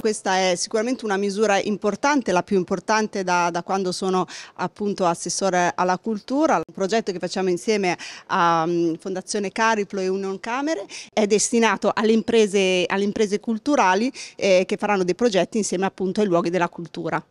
questa è sicuramente una misura importante, la più importante da, da, quando sono appunto assessore alla cultura, un progetto che facciamo insieme a mm, Fondazione Cariplo e Union Camere, è destinato alle imprese, alle imprese culturali eh, che faranno dei progetti insieme appunto ai luoghi della cultura.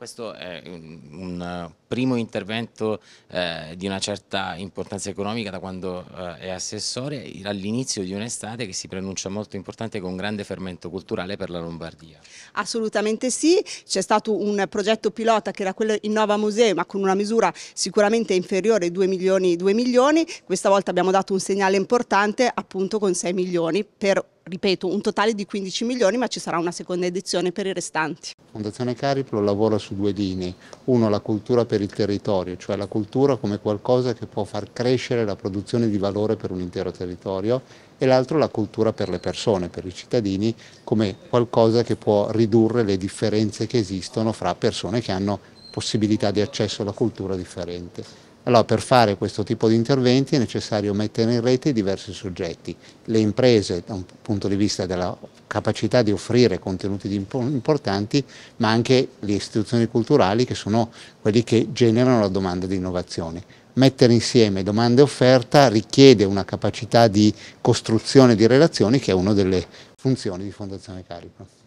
Questo è un, eh, primo intervento eh, di una certa importanza economica da quando eh, è assessore all'inizio di un'estate che si pronuncia molto importante con grande fermento culturale per la Lombardia. Assolutamente sì, c'è stato un progetto pilota che era quello Innova Museo ma con una misura sicuramente inferiore ai 2 milioni, 2 milioni, questa volta abbiamo dato un segnale importante appunto con 6 milioni per ripeto, un totale di 15 milioni, ma ci sarà una seconda edizione per i restanti. Fondazione Cariplo lavora su due linee, uno la cultura per il territorio, cioè la cultura come qualcosa che può far crescere la produzione di valore per un intero territorio e l'altro la cultura per le persone, per i cittadini, come qualcosa che può ridurre le differenze che esistono fra persone che hanno possibilità di accesso alla cultura differente. Allora per fare questo tipo di interventi è necessario mettere in rete diversi soggetti, le imprese da un punto di vista della capacità di offrire contenuti importanti, ma anche le istituzioni culturali che sono quelli che generano la domanda di innovazione. Mettere insieme domanda e offerta richiede una capacità di costruzione di relazioni che è una delle funzioni di Fondazione Carico.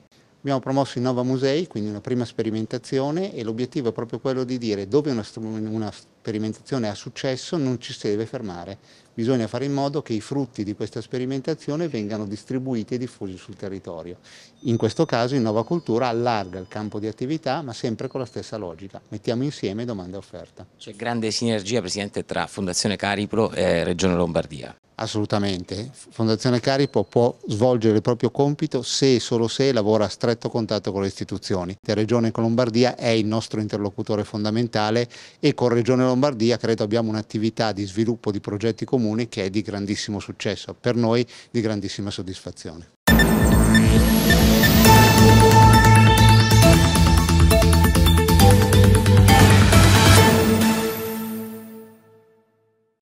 Abbiamo promosso i Nova Musei, quindi una prima sperimentazione e l'obiettivo è proprio quello di dire dove una, una sperimentazione ha successo non ci si deve fermare, bisogna fare in modo che i frutti di questa sperimentazione vengano distribuiti e diffusi sul territorio. In questo caso Innova Cultura allarga il campo di attività ma sempre con la stessa logica, mettiamo insieme domanda e offerta. C'è grande sinergia Presidente tra Fondazione Caripro e Regione Lombardia. Assolutamente. Fondazione Caripo può svolgere il proprio compito se e solo se lavora a stretto contatto con le istituzioni. La Regione Lombardia è il nostro interlocutore fondamentale e con Regione Lombardia credo abbiamo un'attività di sviluppo di progetti comuni che è di grandissimo successo, per noi di grandissima soddisfazione.